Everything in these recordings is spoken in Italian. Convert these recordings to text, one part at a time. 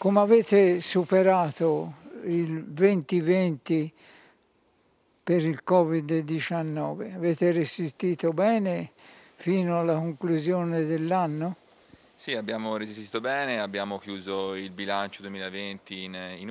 Come avete superato il 2020 per il Covid-19? Avete resistito bene fino alla conclusione dell'anno? Sì, abbiamo resistito bene, abbiamo chiuso il bilancio 2020 in, in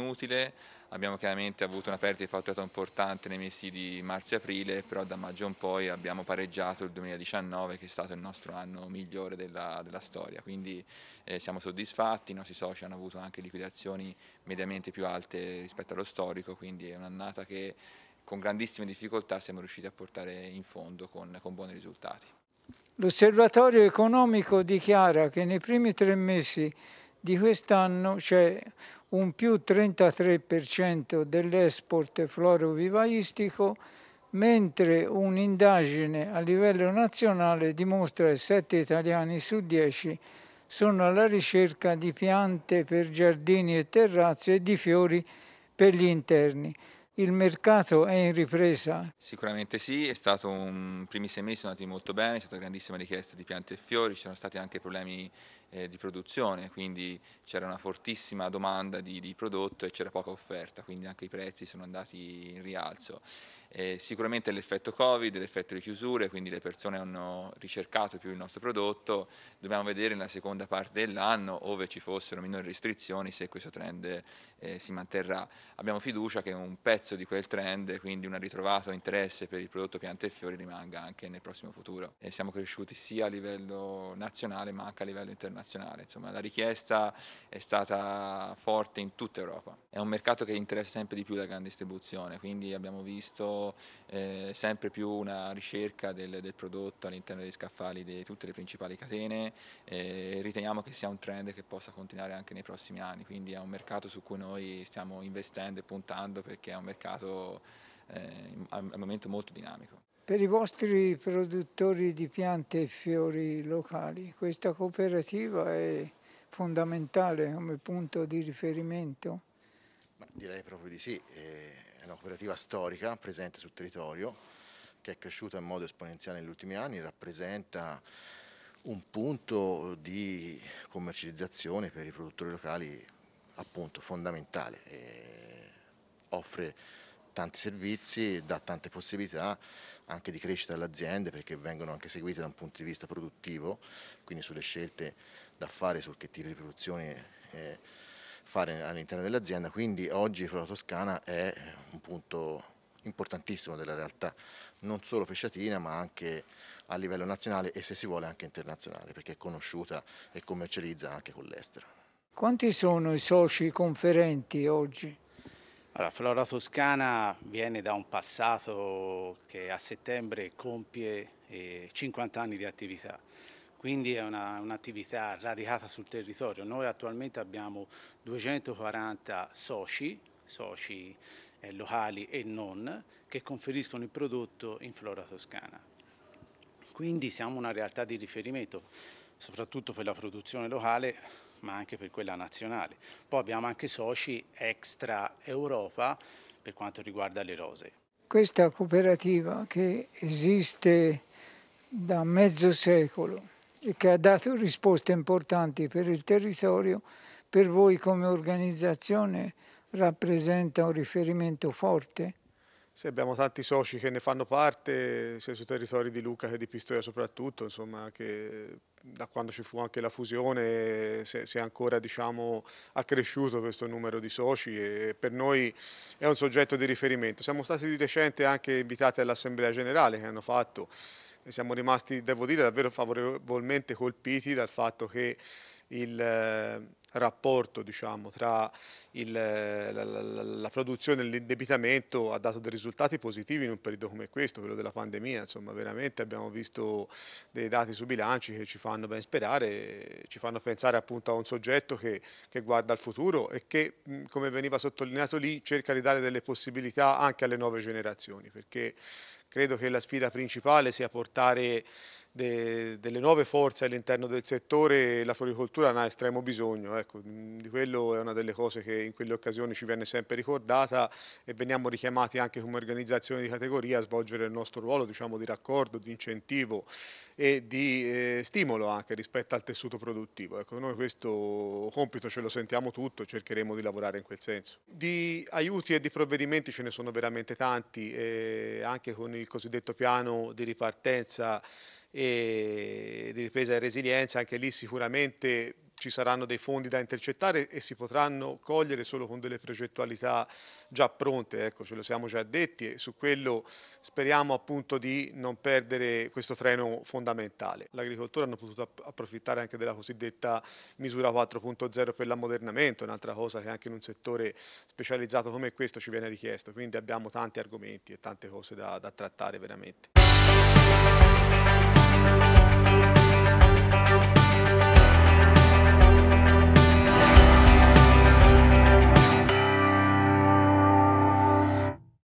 Abbiamo chiaramente avuto una perdita di fatturato importante nei mesi di marzo e aprile, però da maggio in poi abbiamo pareggiato il 2019 che è stato il nostro anno migliore della, della storia, quindi eh, siamo soddisfatti, i nostri soci hanno avuto anche liquidazioni mediamente più alte rispetto allo storico, quindi è un'annata che con grandissime difficoltà siamo riusciti a portare in fondo con, con buoni risultati. L'osservatorio economico dichiara che nei primi tre mesi di quest'anno c'è un più 33% dell'export florovivaistico, mentre un'indagine a livello nazionale dimostra che 7 italiani su 10 sono alla ricerca di piante per giardini e terrazze e di fiori per gli interni. Il mercato è in ripresa? Sicuramente sì, è stato un primi sei mesi sono andati molto bene, c'è stata grandissima richiesta di piante e fiori, ci sono stati anche problemi eh, di produzione, quindi c'era una fortissima domanda di, di prodotto e c'era poca offerta, quindi anche i prezzi sono andati in rialzo. Eh, sicuramente l'effetto Covid, l'effetto di chiusure, quindi le persone hanno ricercato più il nostro prodotto, dobbiamo vedere nella seconda parte dell'anno, ove ci fossero minori restrizioni, se questo trend eh, si manterrà. Abbiamo fiducia che un pezzo di quel trend, quindi un ritrovato interesse per il prodotto piante e fiori rimanga anche nel prossimo futuro. E siamo cresciuti sia a livello nazionale ma anche a livello internazionale internazionale, insomma la richiesta è stata forte in tutta Europa. È un mercato che interessa sempre di più la grande distribuzione, quindi abbiamo visto eh, sempre più una ricerca del, del prodotto all'interno degli scaffali di tutte le principali catene e riteniamo che sia un trend che possa continuare anche nei prossimi anni, quindi è un mercato su cui noi stiamo investendo e puntando perché è un mercato eh, al momento molto dinamico per i vostri produttori di piante e fiori locali. Questa cooperativa è fondamentale come punto di riferimento. Ma direi proprio di sì, è una cooperativa storica presente sul territorio che è cresciuta in modo esponenziale negli ultimi anni, rappresenta un punto di commercializzazione per i produttori locali appunto fondamentale, e offre tanti servizi, dà tante possibilità anche di crescita alle aziende perché vengono anche seguite da un punto di vista produttivo, quindi sulle scelte da fare, sul che tipo di produzione eh, fare all'interno dell'azienda. Quindi oggi Flora Toscana è un punto importantissimo della realtà, non solo pesciatina ma anche a livello nazionale e se si vuole anche internazionale perché è conosciuta e commercializza anche con l'estero. Quanti sono i soci conferenti oggi? Allora, Flora Toscana viene da un passato che a settembre compie 50 eh, anni di attività, quindi è un'attività un radicata sul territorio. Noi attualmente abbiamo 240 soci, soci eh, locali e non, che conferiscono il prodotto in Flora Toscana. Quindi siamo una realtà di riferimento, soprattutto per la produzione locale ma anche per quella nazionale. Poi abbiamo anche soci extra Europa per quanto riguarda le rose. Questa cooperativa che esiste da mezzo secolo e che ha dato risposte importanti per il territorio, per voi come organizzazione rappresenta un riferimento forte? Sì, abbiamo tanti soci che ne fanno parte, sia sui territori di Luca che di Pistoia soprattutto, insomma, che da quando ci fu anche la fusione si è ancora diciamo, accresciuto questo numero di soci e per noi è un soggetto di riferimento. Siamo stati di recente anche invitati all'Assemblea Generale che hanno fatto e siamo rimasti, devo dire, davvero favorevolmente colpiti dal fatto che il rapporto diciamo, tra il, la, la, la, produzione e l'indebitamento ha dato dei risultati positivi in un periodo come questo, quello della pandemia, insomma veramente abbiamo visto dei dati su bilanci che ci fanno ben sperare, ci fanno pensare appunto a un soggetto che, che guarda al futuro e che come veniva sottolineato lì cerca di dare delle possibilità anche alle nuove generazioni perché credo che la sfida principale sia portare de, delle nuove forze all'interno del settore la floricoltura ne ha estremo bisogno, ecco, di quello è una delle cose che in quelle occasioni ci viene sempre ricordata e veniamo richiamati anche come organizzazione di categoria a svolgere il nostro ruolo diciamo, di raccordo, di incentivo e di eh, stimolo anche rispetto al tessuto produttivo. Ecco, noi questo compito ce lo sentiamo tutto e cercheremo di lavorare in quel senso. Di aiuti e di provvedimenti ce ne sono veramente tanti, eh, anche con il cosiddetto piano di ripartenza e di ripresa e resilienza, anche lì sicuramente ci saranno dei fondi da intercettare e si potranno cogliere solo con delle progettualità già pronte, ecco, ce lo siamo già detti e su quello speriamo appunto di non perdere questo treno fondamentale. L'agricoltura hanno potuto approfittare anche della cosiddetta misura 4.0 per l'ammodernamento, un'altra cosa che anche in un settore specializzato come questo ci viene richiesto, quindi abbiamo tanti argomenti e tante cose da, da trattare veramente.